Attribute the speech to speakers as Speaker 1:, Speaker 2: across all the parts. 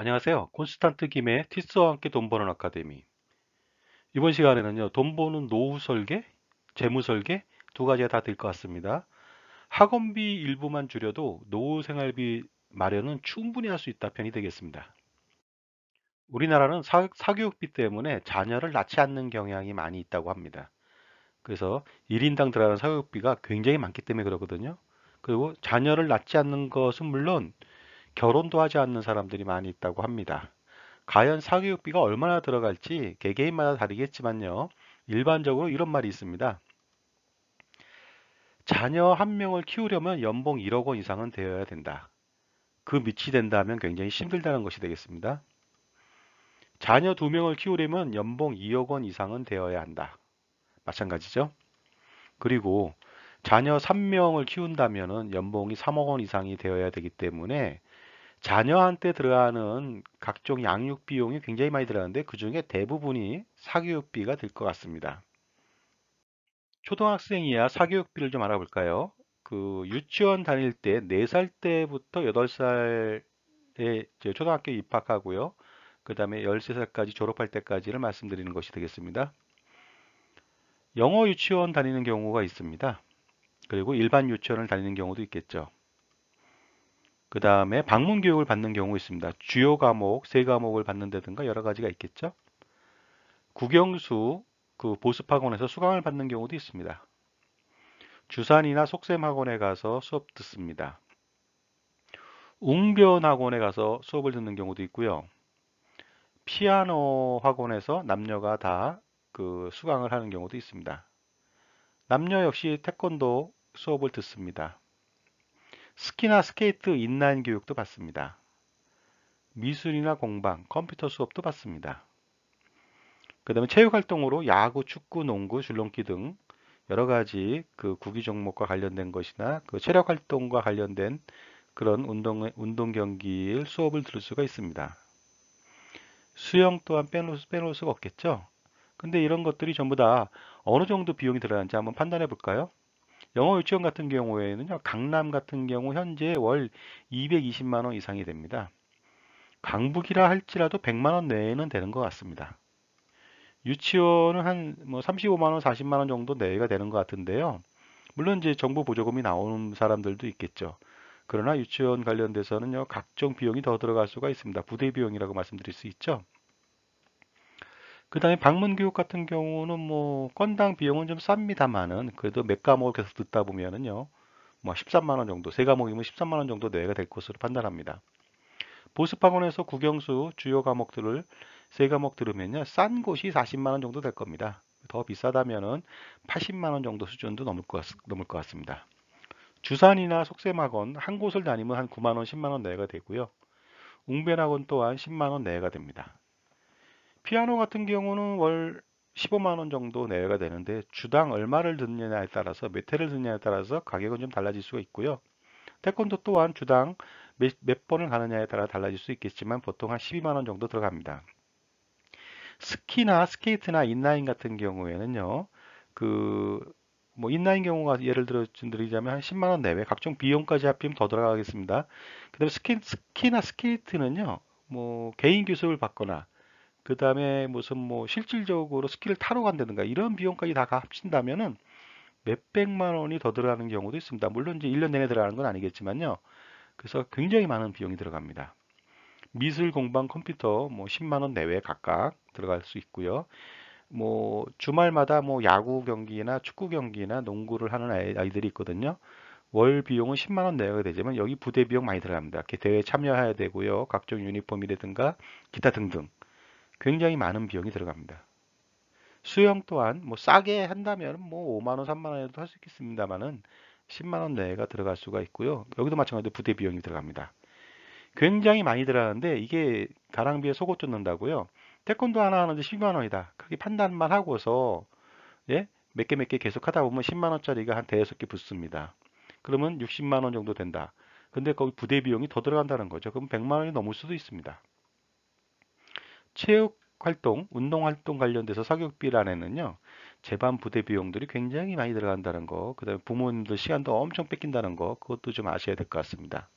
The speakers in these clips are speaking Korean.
Speaker 1: 안녕하세요. 콘스탄트 김의 티스와 함께 돈 버는 아카데미. 이번 시간에는요. 돈 버는 노후 설계, 재무 설계 두 가지가 다 될 것 같습니다. 학원비 일부만 줄여도 노후 생활비 마련은 충분히 할 수 있다 편이 되겠습니다. 우리나라는 사, 사교육비 때문에 자녀를 낳지 않는 경향이 많이 있다고 합니다. 그래서 1인당 들어가는 사교육비가 굉장히 많기 때문에 그러거든요 그리고 자녀를 낳지 않는 것은 물론 결혼도 하지 않는 사람들이 많이 있다고 합니다. 과연 사교육비가 얼마나 들어갈지 개개인마다 다르겠지만요. 일반적으로 이런 말이 있습니다. 자녀 한 명을 키우려면 연봉 1억 원 이상은 되어야 된다. 그 밑이 된다면 굉장히 힘들다는 것이 되겠습니다. 자녀 두 명을 키우려면 연봉 2억 원 이상은 되어야 한다. 마찬가지죠. 그리고 자녀 3명을 키운다면 연봉이 3억 원 이상이 되어야 되기 때문에 자녀한테 들어가는 각종 양육 비용이 굉장히 많이 들어가는데 그 중에 대부분이 사교육비가 될 것 같습니다. 초등학생 이야 사교육비를 좀 알아볼까요? 그 유치원 다닐 때 4살 때부터 8살에 초등학교 입학하고요. 그 다음에 13살까지 졸업할 때까지를 말씀드리는 것이 되겠습니다. 영어 유치원 다니는 경우가 있습니다. 그리고 일반 유치원을 다니는 경우도 있겠죠. 그 다음에 방문 교육을 받는 경우 있습니다. 주요 과목, 세 과목을 받는다든가 여러 가지가 있겠죠. 국영수, 그 보습학원에서 수강을 받는 경우도 있습니다. 주산이나 속셈학원에 가서 수업 듣습니다. 웅변학원에 가서 수업을 듣는 경우도 있고요. 피아노 학원에서 남녀가 다 그 수강을 하는 경우도 있습니다. 남녀 역시 태권도 수업을 듣습니다. 스키나 스케이트 인라인 교육도 받습니다. 미술이나 공방, 컴퓨터 수업도 받습니다. 그 다음에 체육활동으로 야구, 축구, 농구, 줄넘기 등 여러 가지 그 구기 종목과 관련된 것이나 그 체력활동과 관련된 그런 운동, 운동 경기일 수업을 들을 수가 있습니다. 수영 또한 빼놓을, 빼놓을 수가 없겠죠. 근데 이런 것들이 전부 다 어느 정도 비용이 들어가는지 한번 판단해 볼까요? 영어 유치원 같은 경우에는요. 강남 같은 경우 현재 월 220만 원 이상이 됩니다. 강북이라 할지라도 100만 원 내에는 되는 것 같습니다. 유치원은 한 뭐 35만 원, 40만 원 정도 내외가 되는 것 같은데요. 물론 이제 정부 보조금이 나오는 사람들도 있겠죠. 그러나 유치원 관련돼서는요. 각종 비용이 더 들어갈 수가 있습니다. 부대 비용이라고 말씀드릴 수 있죠. 그 다음에 방문 교육 같은 경우는 뭐 건당 비용은 좀 쌉니다만은 그래도 몇 과목을 계속 듣다 보면은요. 뭐 13만 원 정도, 세 과목이면 13만 원 정도 내외가 될 것으로 판단합니다. 보습학원에서 국영수 주요 과목들을 세 과목 들으면요. 싼 곳이 40만 원 정도 될 겁니다. 더 비싸다면은 80만 원 정도 수준도 넘을 것, 넘을 것 같습니다. 주산이나 속셈학원 한 곳을 다니면 한 9만 원, 10만 원 내외가 되고요. 웅변학원 또한 10만 원 내외가 됩니다. 피아노 같은 경우는 월 15만원 정도 내외가 되는데 주당 얼마를 듣느냐에 따라서 몇 회를 듣느냐에 따라서 가격은 좀 달라질 수가 있고요. 태권도 또한 주당 몇, 몇 번을 가느냐에 따라 달라질 수 있겠지만 보통 한 12만원 정도 들어갑니다. 스키나 스케이트나 인라인 같은 경우에는요. 그 뭐 인라인 경우가 예를 들어 드리자면 한 10만 원 내외 각종 비용까지 합하면더 들어가겠습니다. 그다음에 스키, 스키나 스케이트는요. 뭐 개인 교습을 받거나 그 다음에 무슨 뭐 실질적으로 스킬을 타러 간다든가 이런 비용까지 다 합친다면은 몇백만 원이 더 들어가는 경우도 있습니다. 물론 이제 1년 내내 들어가는 건 아니겠지만요. 그래서 굉장히 많은 비용이 들어갑니다. 미술 공방 컴퓨터 뭐 10만 원 내외 각각 들어갈 수 있고요. 뭐 주말마다 뭐 야구 경기나 축구 경기나 농구를 하는 아이들이 있거든요. 월 비용은 10만 원 내외가 되지만 여기 부대 비용 많이 들어갑니다. 대회 참여해야 되고요. 각종 유니폼이라든가 기타 등등. 굉장히 많은 비용이 들어갑니다. 수영 또한 뭐 싸게 한다면 뭐 5만원, 3만원에도 할 수 있겠습니다만은 10만원 내가 에 들어갈 수가 있고요. 여기도 마찬가지로 부대 비용이 들어갑니다. 굉장히 많이 들어가는데 이게 가랑비에 속옷 쫓는다고요. 태권도 하나 하는데 10만원이다. 그렇게 판단만 하고서 예? 몇 개 몇 개 계속 하다 보면 10만원짜리가 한 대여섯 개 붙습니다. 그러면 60만원 정도 된다. 근데 거기 부대 비용이 더 들어간다는 거죠. 그럼 100만원이 넘을 수도 있습니다. 체육 활동, 운동 활동 관련돼서 사교육비란에는요. 재반 부대 비용들이 굉장히 많이 들어간다는 거, 그다음에 부모님들 시간도 엄청 뺏긴다는 거, 그것도 좀 아셔야 될 것 같습니다.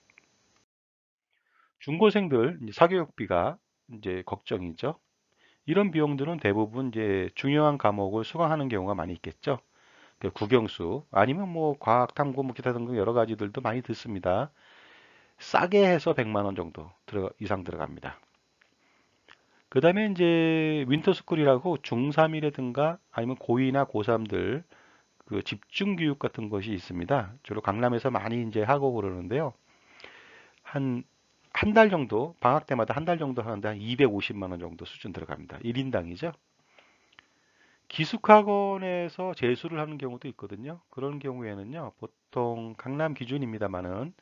Speaker 1: 중고생들 사교육비가 이제 걱정이죠. 이런 비용들은 대부분 이제 중요한 과목을 수강하는 경우가 많이 있겠죠. 그 국영수 아니면 뭐 과학 탐구 뭐 기타 등등 여러 가지들도 많이 듣습니다. 싸게 해서 100만 원 정도 이상 들어갑니다. 그 다음에 이제 윈터스쿨이라고 중3이라든가 아니면 고2나 고3들 그 집중 교육 같은 것이 있습니다. 주로 강남에서 많이 이제 하고 그러는데요. 한 한 달 정도 방학 때마다 한 달 정도 하는데 한 250만 원 정도 수준 들어갑니다. 1인당이죠. 기숙학원에서 재수를 하는 경우도 있거든요. 그런 경우에는요. 보통 강남 기준입니다만은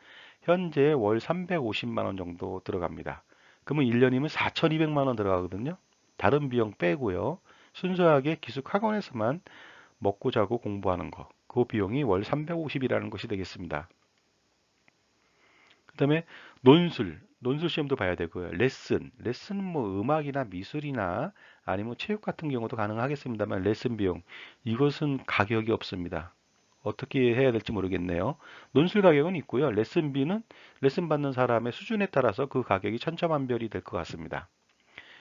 Speaker 1: 현재 월 350만 원 정도 들어갑니다. 그러면 1년이면 4,200만 원 들어가거든요. 다른 비용 빼고요. 순수하게 기숙학원에서만 먹고 자고 공부하는 거. 그 비용이 월 350이라는 것이 되겠습니다. 그 다음에 논술, 논술 시험도 봐야 되고요. 레슨, 레슨뭐 음악이나 미술이나 아니면 체육 같은 경우도 가능하겠습니다만 레슨 비용, 이것은 가격이 없습니다. 어떻게 해야 될지 모르겠네요. 논술 가격은 있고요. 레슨비는 레슨 받는 사람의 수준에 따라서 그 가격이 천차만별이 될 것 같습니다.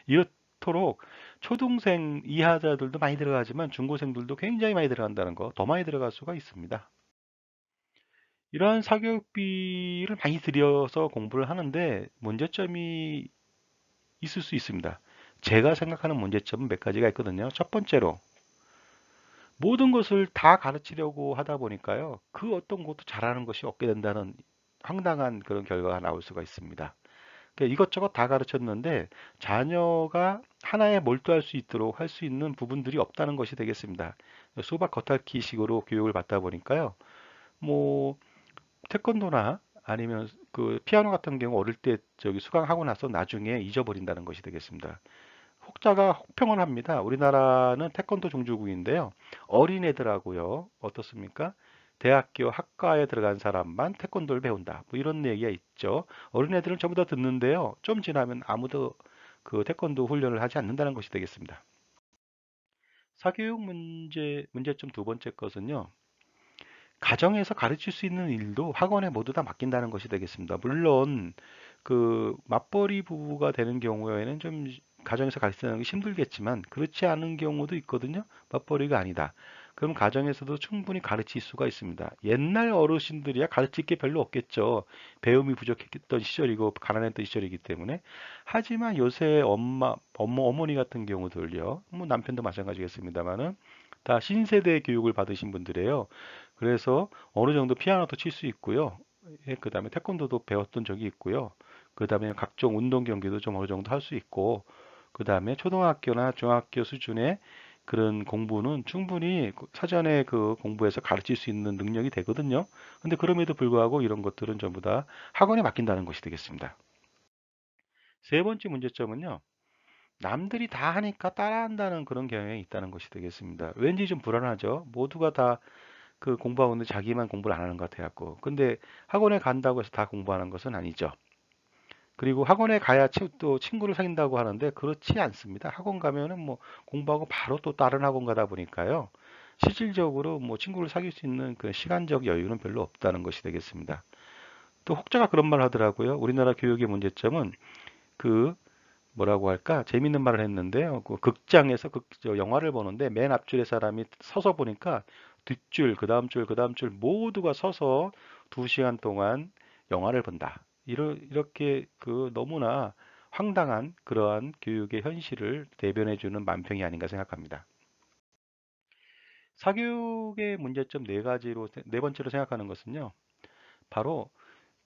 Speaker 1: 이렇도록 초등생 이하자들도 많이 들어가지만 중고생들도 굉장히 많이 들어간다는 거 더 많이 들어갈 수가 있습니다. 이러한 사교육비를 많이 들여서 공부를 하는데 문제점이 있을 수 있습니다. 제가 생각하는 문제점은 몇 가지가 있거든요. 첫 번째로 모든 것을 다 가르치려고 하다 보니까요. 그 어떤 것도 잘하는 것이 없게 된다는 황당한 그런 결과가 나올 수가 있습니다. 그러니까 이것저것 다 가르쳤는데 자녀가 하나에 몰두할 수 있도록 할 수 있는 부분들이 없다는 것이 되겠습니다. 소박 겉핥기식으로 교육을 받다 보니까요. 뭐 태권도나 아니면 그 피아노 같은 경우 어릴 때 저기 수강하고 나서 나중에 잊어버린다는 것이 되겠습니다. 혹자가 혹평을 합니다. 우리나라는 태권도 종주국인데요. 어린애들하고요. 어떻습니까? 대학교 학과에 들어간 사람만 태권도를 배운다. 뭐 이런 얘기가 있죠. 어린애들은 전부 다 듣는데요. 좀 지나면 아무도 그 태권도 훈련을 하지 않는다는 것이 되겠습니다. 사교육 문제 문제점 두 번째 것은요. 가정에서 가르칠 수 있는 일도 학원에 모두 다 맡긴다는 것이 되겠습니다. 물론 그 맞벌이 부부가 되는 경우에는 좀 가정에서 갈등하기 힘들겠지만 그렇지 않은 경우도 있거든요. 맞벌이가 아니다. 그럼 가정에서도 충분히 가르칠 수가 있습니다. 옛날 어르신들이야 가르칠 게 별로 없겠죠. 배움이 부족했던 시절이고 가난했던 시절이기 때문에. 하지만 요새 엄마, 어머, 어머니 같은 경우들요. 뭐 남편도 마찬가지겠습니다만은 다 신세대 교육을 받으신 분들이에요. 그래서 어느 정도 피아노도 칠 수 있고요. 예, 그 다음에 태권도도 배웠던 적이 있고요. 그 다음에 각종 운동 경기도 좀 어느 정도 할 수 있고 그 다음에 초등학교나 중학교 수준의 그런 공부는 충분히 사전에 그 공부해서 가르칠 수 있는 능력이 되거든요. 근데 그럼에도 불구하고 이런 것들은 전부 다 학원에 맡긴다는 것이 되겠습니다. 세 번째 문제점은요. 남들이 다 하니까 따라한다는 그런 경향이 있다는 것이 되겠습니다. 왠지 좀 불안하죠. 모두가 다 그 공부하는데 고있 자기만 공부를 안 하는 것 같아갖고. 근데 학원에 간다고 해서 다 공부하는 것은 아니죠. 그리고 학원에 가야 치, 또 친구를 사귄다고 하는데 그렇지 않습니다. 학원 가면은 뭐 공부하고 바로 또 다른 학원 가다 보니까요. 실질적으로 뭐 친구를 사귈 수 있는 그 시간적 여유는 별로 없다는 것이 되겠습니다. 또 혹자가 그런 말을 하더라고요. 우리나라 교육의 문제점은 그 뭐라고 할까 재밌는 말을 했는데요. 어, 그 극장에서 극, 영화를 보는데 맨 앞줄에 사람이 서서 보니까 뒷줄, 그 다음 줄, 그 다음 줄 모두가 서서 두 시간 동안 영화를 본다. 이러, 이렇게 그 너무나 황당한 그러한 교육의 현실을 대변해 주는 만평이 아닌가 생각합니다. 사교육의 문제점 네 가지로 네 번째로 생각하는 것은요. 바로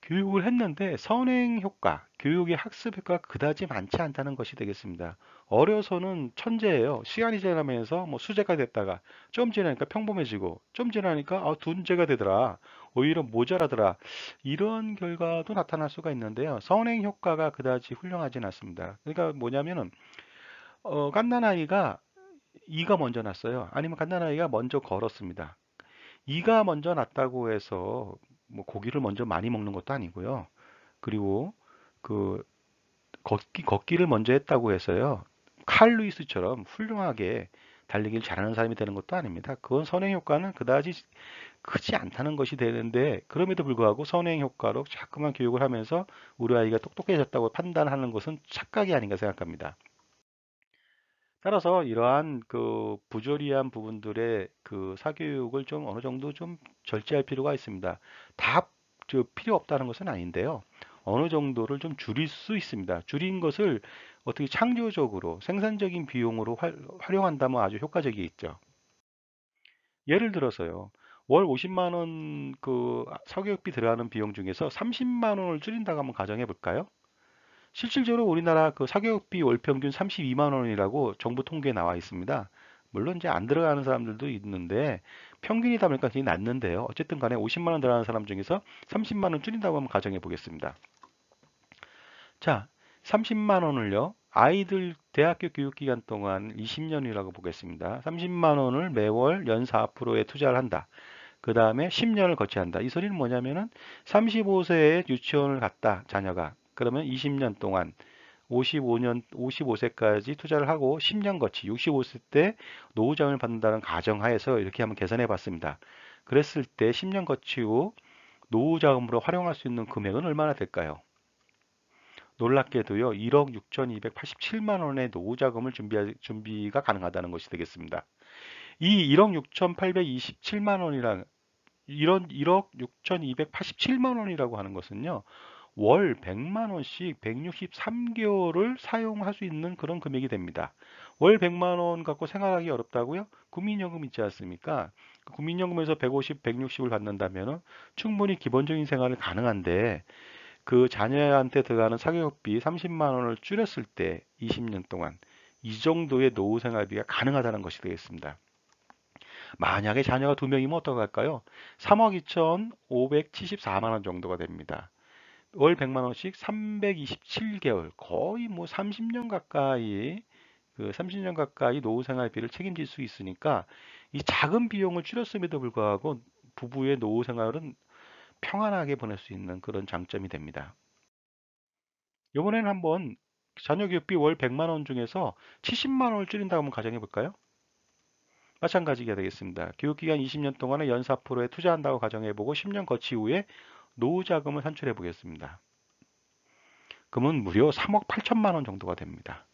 Speaker 1: 교육을 했는데 선행 효과, 교육의 학습 효과가 그다지 많지 않다는 것이 되겠습니다. 어려서는 천재예요. 시간이 지나면서 뭐 수제가 됐다가 좀 지나니까 평범해지고 좀 지나니까 아, 둔제가 되더라. 오히려 모자라더라. 이런 결과도 나타날 수가 있는데요. 선행 효과가 그다지 훌륭하진 않습니다. 그러니까 뭐냐면은 어, 갓난아이가 이가 먼저 났어요. 아니면 갓난아이가 먼저 걸었습니다. 이가 먼저 났다고 해서 뭐 고기를 먼저 많이 먹는 것도 아니고요. 그리고 그 걷기 걷기를 먼저 했다고 해서요. 칼 루이스처럼 훌륭하게 달리기를 잘하는 사람이 되는 것도 아닙니다. 그건 선행 효과는 그다지 크지 않다는 것이 되는데 그럼에도 불구하고 선행 효과로 자꾸만 교육을 하면서 우리 아이가 똑똑해졌다고 판단하는 것은 착각이 아닌가 생각합니다. 따라서 이러한 그 부조리한 부분들의 그 사교육을 좀 어느 정도 좀 절제할 필요가 있습니다. 다 필요 없다는 것은 아닌데요. 어느 정도를 좀 줄일 수 있습니다. 줄인 것을 어떻게 창조적으로 생산적인 비용으로 활용한다면 아주 효과적이겠죠. 예를 들어서요. 월 50만 원 그 사교육비 들어가는 비용 중에서 30만 원을 줄인다고 한번 가정해 볼까요? 실질적으로 우리나라 그 사교육비 월 평균 32만 원이라고 정부 통계에 나와 있습니다. 물론 이제 안 들어가는 사람들도 있는데 평균이다 보니까 굉장히 낮는데요. 어쨌든 간에 50만 원 들어가는 사람 중에서 30만 원 줄인다고 한번 가정해 보겠습니다. 자, 30만 원을요. 아이들 대학교 교육 기간 동안 20년이라고 보겠습니다. 30만 원을 매월 연 4%에 투자를 한다. 그 다음에 10년을 거치한다. 이 소리는 뭐냐면은 35세에 유치원을 갔다 자녀가 그러면 20년 동안 55년 55세까지 투자를 하고 10년 거치 65세 때 노후자금을 받는다는 가정하에서 이렇게 한번 계산해 봤습니다. 그랬을 때 10년 거치 후 노후자금으로 활용할 수 있는 금액은 얼마나 될까요? 놀랍게도요 1억 6,287만 원의 노후자금을 준비 준비가 가능하다는 것이 되겠습니다. 이 1억 6,827만 원이란 이런 1억 6,287만 원이라고 하는 것은요 월 100만 원씩 163개월을 사용할 수 있는 그런 금액이 됩니다. 월 100만 원 갖고 생활하기 어렵다고요? 국민연금 있지 않습니까? 국민연금에서 150, 160을 받는다면 충분히 기본적인 생활을 가능한데 그 자녀한테 들어가는 사교육비 30만 원을 줄였을 때 20년 동안 이 정도의 노후 생활비가 가능하다는 것이 되겠습니다. 만약에 자녀가 두 명이면 어떡할까요? 3억 2,574만 원 정도가 됩니다. 월 100만 원씩 327개월 거의 뭐 30년 가까이 그 30년 가까이 노후 생활비를 책임질 수 있으니까 이 작은 비용을 줄였음에도 불구하고 부부의 노후 생활은 평안하게 보낼 수 있는 그런 장점이 됩니다. 이번에는 한번 자녀 교육비 월 100만 원 중에서 70만 원을 줄인다고 한번 가정해 볼까요? 마찬가지가 되겠습니다. 교육기간 20년 동안에 연사 프로에 투자한다고 가정해보고 10년 거치 후에 노후 자금을 산출해 보겠습니다. 금은 무려 3억 8천만 원 정도가 됩니다.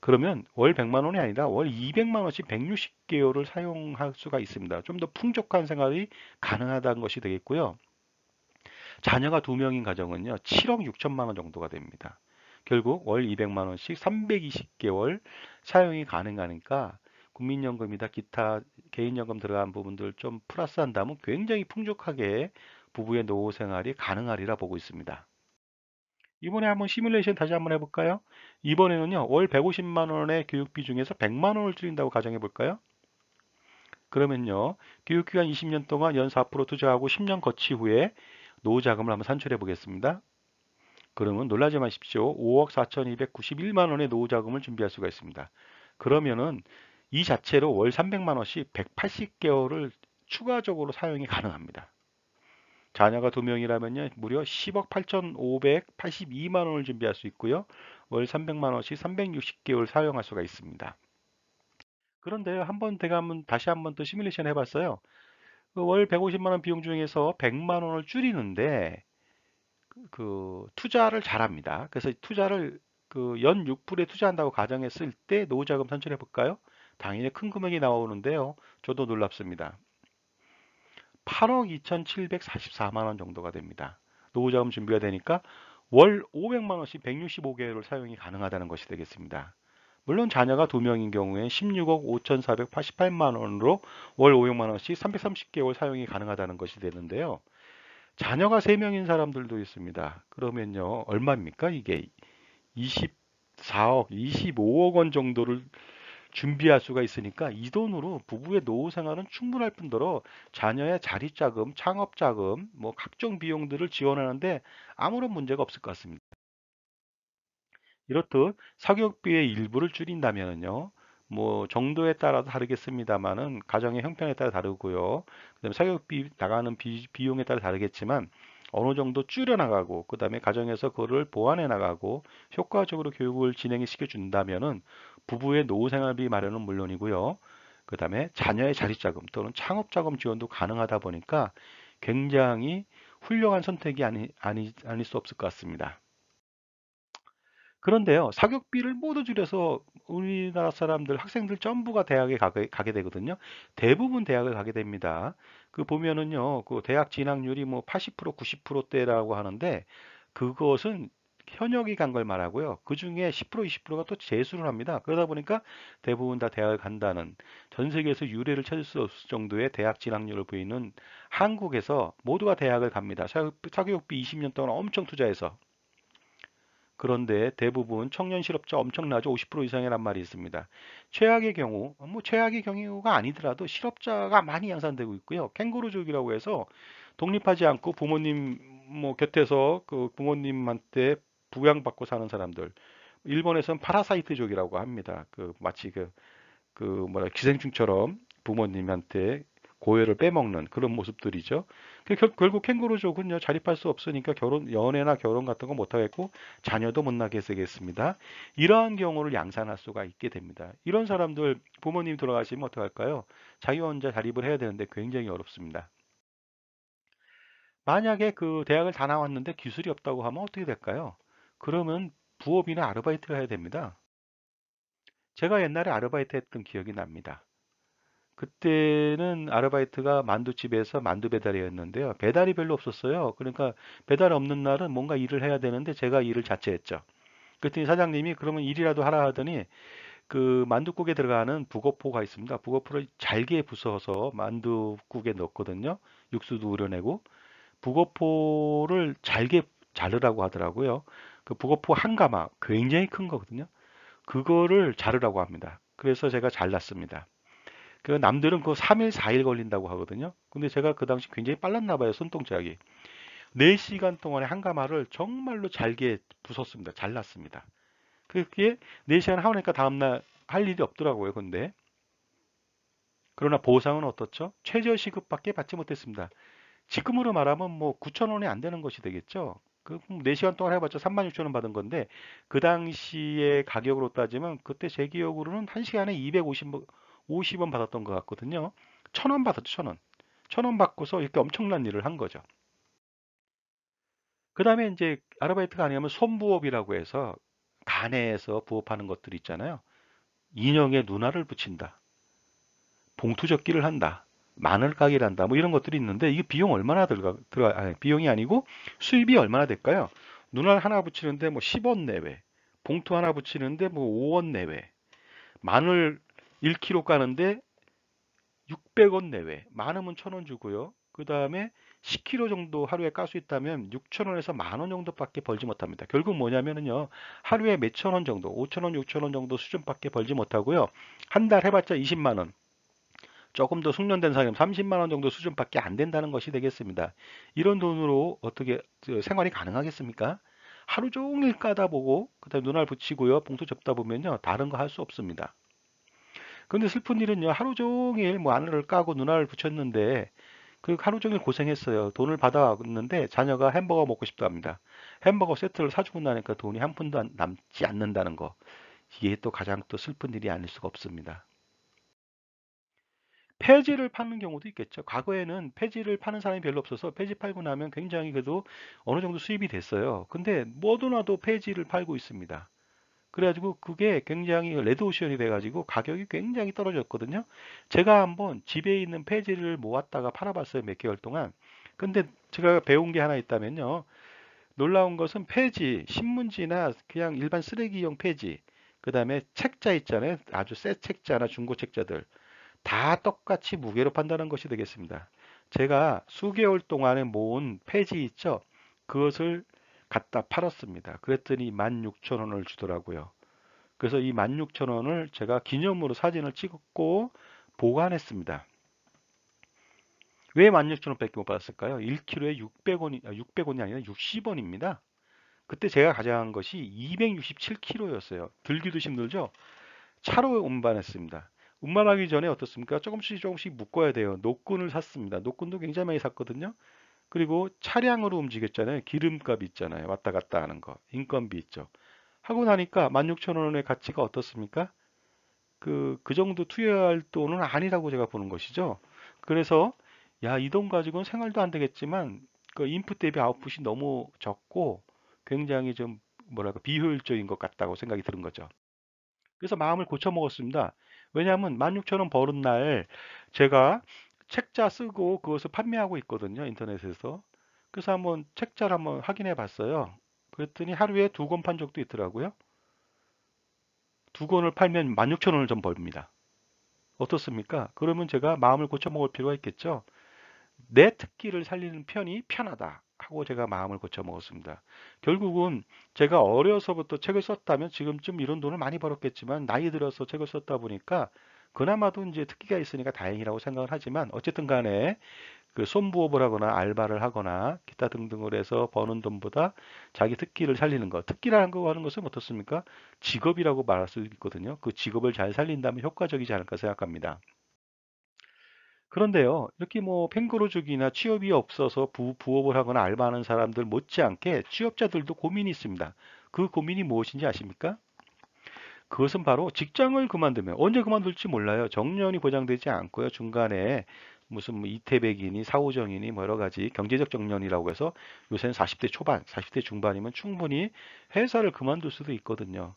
Speaker 1: 그러면 월 100만 원이 아니라 월 200만 원씩 160개월을 사용할 수가 있습니다. 좀 더 풍족한 생활이 가능하다는 것이 되겠고요. 자녀가 두명인 가정은요. 7억 6천만 원 정도가 됩니다. 결국 월 200만 원씩 320개월 사용이 가능하니까 국민연금이다 기타 개인연금 들어간 부분들 좀 플러스한다면 굉장히 풍족하게 부부의 노후 생활이 가능하리라 보고 있습니다. 이번에 한번 시뮬레이션 다시 한번 해볼까요? 이번에는요. 월 150만 원의 교육비 중에서 100만 원을 줄인다고 가정해 볼까요? 그러면요. 교육기간 20년 동안 연 4% 투자하고 10년 거치 후에 노후 자금을 한번 산출해 보겠습니다. 그러면 놀라지 마십시오. 5억 4,291만 원의 노후 자금을 준비할 수가 있습니다. 그러면은 이 자체로 월 300만 원씩 180개월을 추가적으로 사용이 가능합니다. 자녀가 두 명이라면요 무려 10억 8,582만 원을 준비할 수 있고요 월 300만 원씩 360개월 사용할 수가 있습니다. 그런데 요 한번 대가 한번 다시 한번 또 시뮬레이션 해봤어요. 그 월 150만 원 비용 중에서 100만 원을 줄이는데 그, 그 투자를 잘합니다. 그래서 투자를 그 연 6%에 투자한다고 가정했을 때 노후자금 산출해 볼까요? 당연히 큰 금액이 나오는데요. 저도 놀랍습니다. 8억 2,744만 원 정도가 됩니다. 노후자금 준비가 되니까 월 500만 원씩 165개월을 사용이 가능하다는 것이 되겠습니다. 물론 자녀가 2명인 경우엔 16억 5,488만 원으로 월 500만 원씩 330개월 사용이 가능하다는 것이 되는데요. 자녀가 3명인 사람들도 있습니다. 그러면요. 얼마입니까? 이게 24억, 25억 원 정도를 준비할 수가 있으니까 이 돈으로 부부의 노후 생활은 충분할 뿐더러 자녀의 자리자금 창업자금, 뭐 각종 비용들을 지원하는데 아무런 문제가 없을 것 같습니다. 이렇듯 사교육비의 일부를 줄인다면요. 뭐 정도에 따라 다르겠습니다만은 가정의 형편에 따라 다르고요. 그다음에 사교육비 나가는 비, 비용에 따라 다르겠지만 어느 정도 줄여나가고 그 다음에 가정에서 그거를 보완해 나가고 효과적으로 교육을 진행시켜 준다면은 부부의 노후 생활비 마련은 물론이고요. 그 다음에 자녀의 자립자금 또는 창업자금 지원도 가능하다 보니까 굉장히 훌륭한 선택이 아니, 아니, 아닐 수 없을 것 같습니다. 그런데요, 사격비를 모두 줄여서 우리나라 사람들, 학생들 전부가 대학에 가게, 가게 되거든요. 대부분 대학을 가게 됩니다. 그 보면은요, 그 대학 진학률이 뭐 80% 90%대라고 하는데 그것은 현역이 간 걸 말하고요. 그 중에 10% 20%가 또 재수를 합니다. 그러다 보니까 대부분 다 대학을 간다는 전 세계에서 유례를 찾을 수 없을 정도의 대학 진학률을 보이는 한국에서 모두가 대학을 갑니다. 사교육비 20년 동안 엄청 투자해서 그런데 대부분 청년 실업자 엄청나죠. 50% 이상이란 말이 있습니다. 최악의 경우, 뭐 최악의 경우가 아니더라도 실업자가 많이 양산되고 있고요. 캥거루족이라고 해서 독립하지 않고 부모님 뭐 곁에서 그 부모님한테 부양받고 사는 사람들 일본에서는 파라사이트족이라고 합니다. 그 마치 그, 그 뭐라 기생충처럼 부모님한테 고열을 빼먹는 그런 모습들이죠. 그 결, 결국 캥거루족은요 자립할 수 없으니까 결혼 연애나 결혼 같은 거 못하겠고 자녀도 못나게 되겠습니다. 이러한 경우를 양산할 수가 있게 됩니다. 이런 사람들 부모님 돌아가시면 어떡할까요? 자기 혼자 자립을 해야 되는데 굉장히 어렵습니다. 만약에 그 대학을 다 나왔는데 기술이 없다고 하면 어떻게 될까요? 그러면 부업이나 아르바이트를 해야 됩니다. 제가 옛날에 아르바이트 했던 기억이 납니다. 그때는 아르바이트가 만두집에서 만두 배달이었는데요. 배달이 별로 없었어요. 그러니까 배달 없는 날은 뭔가 일을 해야 되는데 제가 일을 자체했죠. 그랬더니 사장님이 그러면 일이라도 하라 하더니 그 만두국에 들어가는 북어포가 있습니다. 북어포를 잘게 부숴서 만두국에 넣거든요. 육수도 우려내고 북어포를 잘게 자르라고 하더라고요. 그 북어포 한 가마 굉장히 큰 거거든요. 그거를 자르라고 합니다. 그래서 제가 잘랐습니다. 그 남들은 그 3일, 4일 걸린다고 하거든요. 근데 제가 그 당시 굉장히 빨랐나 봐요. 손동작이. 4시간 동안에 한 가마를 정말로 잘게 부쉈습니다. 잘랐습니다. 그게 4시간 하니까 다음날 할 일이 없더라고요. 근데 그러나 보상은 어떻죠? 최저시급밖에 받지 못했습니다. 지금으로 말하면 뭐 9천원이 안 되는 것이 되겠죠. 그 4시간 뭐 동안 해봤자 36,000원 받은 건데 그당시에 가격으로 따지면 그때 제 기억으로는 1시간에 250원 받았던 것 같거든요. 1,000원 받았죠. 1,000원. 1,000원 받고서 이렇게 엄청난 일을 한 거죠. 그 다음에 이제 아르바이트가 아니면 손부업이라고 해서 간에에서 부업하는 것들 있잖아요. 인형에 누나를 붙인다. 봉투 접기를 한다. 마늘 가게를한다뭐 이런 것들이 있는데 이게 비용 얼마나 들어가 들어 아니, 비용이 아니고 수입이 얼마나 될까요? 눈알 하나 붙이는데 뭐 10원 내외, 봉투 하나 붙이는데 뭐 5원 내외, 마늘 1kg 까는데 600원 내외, 많으면 1,000원 주고요. 그 다음에 10kg 정도 하루에 깔 수 있다면 6천원에서만 원 정도밖에 벌지 못합니다. 결국 뭐냐면은요, 하루에 몇 천 원 정도, 5천원6천원 정도 수준밖에 벌지 못하고요. 한 달 해봤자 20만 원, 조금 더 숙련된 사람 30만 원 정도 수준밖에 안 된다는 것이 되겠습니다. 이런 돈으로 어떻게 생활이 가능하겠습니까? 하루 종일 까다 보고 그다음에 눈알 붙이고요. 봉투 접다 보면요. 다른 거 할 수 없습니다. 근데 슬픈 일은요. 하루 종일 뭐 안을 까고 눈알을 붙였는데 그 하루 종일 고생했어요. 돈을 받아왔는데 자녀가 햄버거 먹고 싶다합니다 햄버거 세트를 사주고 나니까 돈이 한 푼도 남지 않는다는 거. 이게 또 가장 또 슬픈 일이 아닐 수가 없습니다. 폐지를 파는 경우도 있겠죠. 과거에는 폐지를 파는 사람이 별로 없어서 폐지 팔고 나면 굉장히 그래도 어느 정도 수입이 됐어요. 근데 뭐도나도 폐지를 팔고 있습니다. 그래가지고 그게 굉장히 레드오션이 돼가지고 가격이 굉장히 떨어졌거든요. 제가 한번 집에 있는 폐지를 모았다가 팔아봤어요. 몇 개월 동안. 근데 제가 배운 게 하나 있다면요. 놀라운 것은 폐지, 신문지나 그냥 일반 쓰레기용 폐지, 그 다음에 책자 있잖아요. 아주 새 책자나 중고 책자들. 다 똑같이 무게로 판단한 것이 되겠습니다. 제가 수개월 동안에 모은 폐지 있죠? 그것을 갖다 팔았습니다. 그랬더니 16,000원을 주더라고요. 그래서 이 16,000원을 제가 기념으로 사진을 찍었고 보관했습니다. 왜 16,000원밖에 못 받았을까요? 1kg에 600원이, 600원이 아니라 60원입니다. 그때 제가 가져간 것이 267kg였어요. 들기도 힘들죠? 차로 운반했습니다. 운반하기 전에 어떻습니까? 조금씩 조금씩 묶어야 돼요. 노끈을 샀습니다. 노끈도 굉장히 많이 샀거든요. 그리고 차량으로 움직였잖아요. 기름값 있잖아요. 왔다 갔다 하는 거. 인건비 있죠. 하고 나니까 16,000원의 가치가 어떻습니까? 그, 그 정도 투여할 돈은 아니라고 제가 보는 것이죠. 그래서, 야, 이 돈 가지고는 생활도 안 되겠지만, 그 인풋 대비 아웃풋이 너무 적고, 굉장히 좀, 뭐랄까, 비효율적인 것 같다고 생각이 드는 거죠. 그래서 마음을 고쳐먹었습니다. 왜냐하면 16,000원 버는 날 제가 책자 쓰고 그것을 판매하고 있거든요. 인터넷에서. 그래서 한번 책자를 한번 확인해 봤어요. 그랬더니 하루에 두 권 판 적도 있더라고요. 두 권을 팔면 16,000원을 좀 벌입니다. 어떻습니까? 그러면 제가 마음을 고쳐 먹을 필요가 있겠죠. 내 특기를 살리는 편이 편하다. 하고 제가 마음을 고쳐 먹었습니다. 결국은 제가 어려서부터 책을 썼다면 지금쯤 이런 돈을 많이 벌었겠지만 나이 들어서 책을 썼다 보니까 그나마도 이제 특기가 있으니까 다행이라고 생각을 하지만 어쨌든 간에 그 손부업을 하거나 알바를 하거나 기타 등등을 해서 버는 돈보다 자기 특기를 살리는 것. 특기라는 거 하는 것은 어떻습니까? 직업이라고 말할 수 있거든요. 그 직업을 잘 살린다면 효과적이지 않을까 생각합니다. 그런데요, 이렇게 뭐팽그로족이나 취업이 없어서 부, 부업을 하거나 알바하는 사람들 못지않게 취업자들도 고민이 있습니다. 그 고민이 무엇인지 아십니까? 그것은 바로 직장을 그만두면 언제 그만둘지 몰라요. 정년이 보장되지 않고요. 중간에 무슨 뭐 이태백이니 사후정이니뭐 여러 가지 경제적 정년이라고 해서 요새는 40대 초반, 40대 중반이면 충분히 회사를 그만둘 수도 있거든요.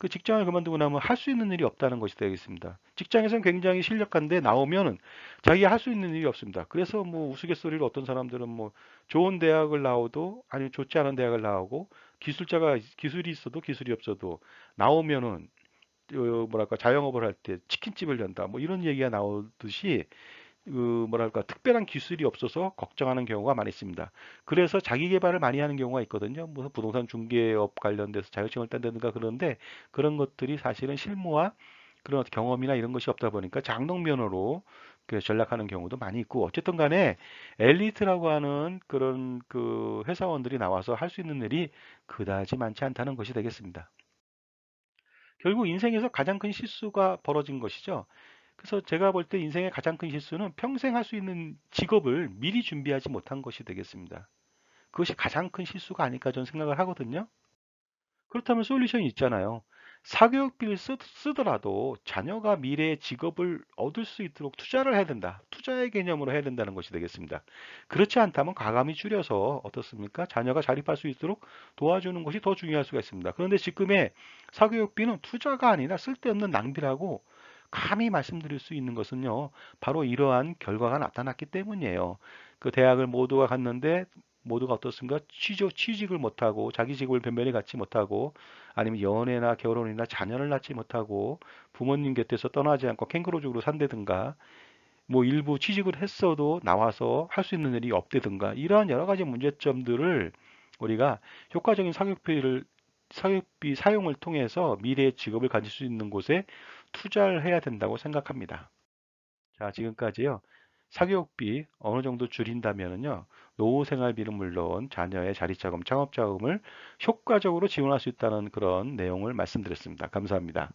Speaker 1: 그 직장을 그만두고 나면 할 수 있는 일이 없다는 것이 되겠습니다. 직장에서는 굉장히 실력한데 나오면은 자기가 할 수 있는 일이 없습니다. 그래서 뭐 우스갯소리로 어떤 사람들은 뭐 좋은 대학을 나오도 아니면 좋지 않은 대학을 나오고 기술자가 기술이 있어도 기술이 없어도 나오면은 뭐랄까 자영업을 할 때 치킨집을 연다 뭐 이런 얘기가 나오듯이 그 뭐랄까 특별한 기술이 없어서 걱정하는 경우가 많이 있습니다. 그래서 자기 개발을 많이 하는 경우가 있거든요. 무슨 뭐 부동산 중개업 관련돼서 자격증을 딴다든가 그런데 그런 것들이 사실은 실무와 그런 경험이나 이런 것이 없다 보니까 장롱면허로 그 전락하는 경우도 많이 있고 어쨌든 간에 엘리트라고 하는 그런 그 회사원들이 나와서 할 수 있는 일이 그다지 많지 않다는 것이 되겠습니다. 결국 인생에서 가장 큰 실수가 벌어진 것이죠. 그래서 제가 볼 때 인생의 가장 큰 실수는 평생 할 수 있는 직업을 미리 준비하지 못한 것이 되겠습니다. 그것이 가장 큰 실수가 아닐까 저는 생각을 하거든요. 그렇다면 솔루션이 있잖아요. 사교육비를 쓰, 더라도 자녀가 미래의 직업을 얻을 수 있도록 투자를 해야 된다. 투자의 개념으로 해야 된다는 것이 되겠습니다. 그렇지 않다면 과감히 줄여서 어떻습니까? 자녀가 자립할 수 있도록 도와주는 것이 더 중요할 수가 있습니다. 그런데 지금의 사교육비는 투자가 아니라 쓸데없는 낭비라고 감히 말씀드릴 수 있는 것은요. 바로 이러한 결과가 나타났기 때문이에요. 그 대학을 모두가 갔는데 모두가 어떻습니까? 취직, 취직을 못하고 자기 직업을 변변히 갖지 못하고 아니면 연애나 결혼이나 자녀를 낳지 못하고 부모님 곁에서 떠나지 않고 캥거루족으로 산다든가 뭐 일부 취직을 했어도 나와서 할 수 있는 일이 없다든가 이러한 여러 가지 문제점들을 우리가 효과적인 사교육비를 사교육비 사용을 통해서 미래의 직업을 가질 수 있는 곳에 투자를 해야 된다고 생각합니다. 자, 지금까지요. 사교육비 어느 정도 줄인다면요. 노후 생활비는 물론 자녀의 자립자금, 창업자금을 효과적으로 지원할 수 있다는 그런 내용을 말씀드렸습니다. 감사합니다.